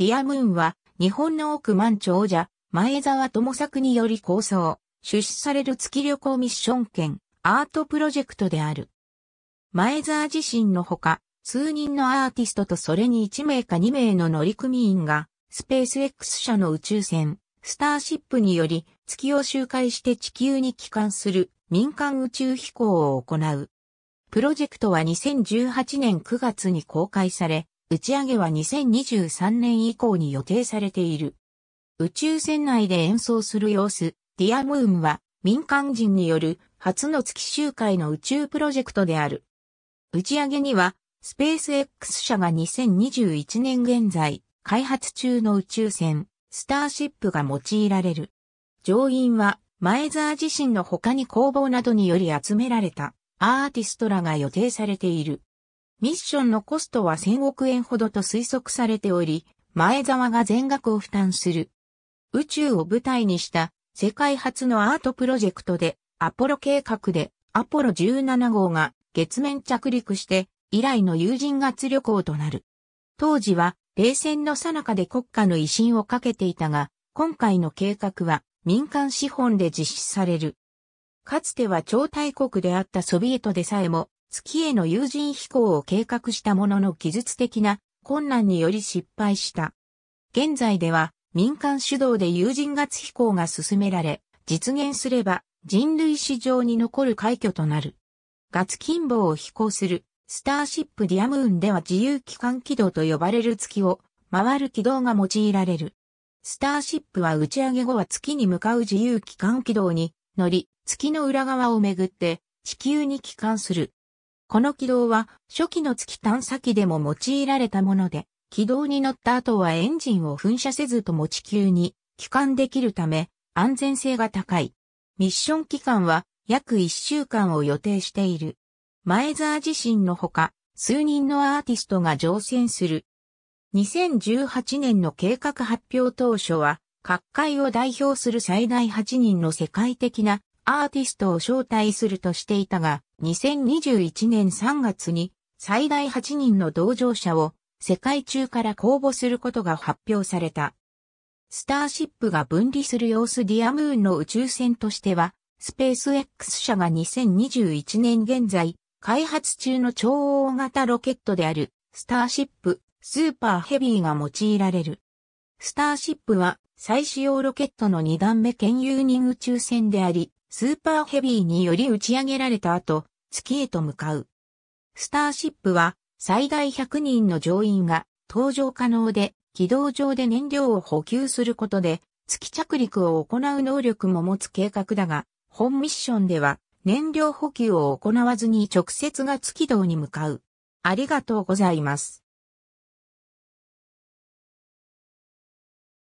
ディアムーンは、日本の億万長者、前澤友作により構想、出資される月旅行ミッション券、アートプロジェクトである。前澤自身のほか、数人のアーティストとそれに1名か2名の乗組員が、スペース X 社の宇宙船、スターシップにより、月を周回して地球に帰還する民間宇宙飛行を行う。プロジェクトは2018年9月に公開され、打ち上げは2023年以降に予定されている。宇宙船内で演奏する様子、ディアムーンは民間人による初の月周回の宇宙プロジェクトである。打ち上げには、スペース X 社が2021年現在、開発中の宇宙船、スターシップが用いられる。乗員は、前澤自身の他に工房などにより集められたアーティストらが予定されている。ミッションのコストは1000億円ほどと推測されており、前澤が全額を負担する。宇宙を舞台にした世界初のアートプロジェクトで、アポロ計画でアポロ17号が月面着陸して以来の有人月旅行となる。当時は冷戦の最中で国家の威信をかけていたが、今回の計画は民間資本で実施される。かつては超大国であったソビエトでさえも月への有人飛行を計画したものの技術的な困難により失敗した。現在では民間主導で有人月飛行が進められ、実現すれば人類史上に残る快挙となる。月近傍を飛行するスターシップディアムーンでは自由機関軌道と呼ばれる月を回る軌道が用いられる。スターシップは打ち上げ後は月に向かう自由機関軌道に乗り、月の裏側をめぐって地球に帰還する。この軌道は初期の月探査機でも用いられたもので、軌道に乗った後はエンジンを噴射せずとも地球に帰還できるため安全性が高い。ミッション期間は約1週間を予定している。前澤自身のほか、数人のアーティストが乗船する。2018年の計画発表当初は、各界を代表する最大8人の世界的なアーティストを招待するとしていたが、2021年3月に最大8人の同乗者を世界中から公募することが発表された。スターシップが分離する様子ディアムーンの宇宙船としては、スペース X 社が2021年現在、開発中の超大型ロケットである、スターシップ、スーパーヘビーが用いられる。スターシップは、再使用ロケットの2段目兼有人宇宙船であり、スーパーヘビーにより打ち上げられた後、月へと向かう。スターシップは最大100人の乗員が搭乗可能で軌道上で燃料を補給することで月着陸を行う能力も持つ計画だが、本ミッションでは燃料補給を行わずに直接が月道に向かう。ありがとうございます。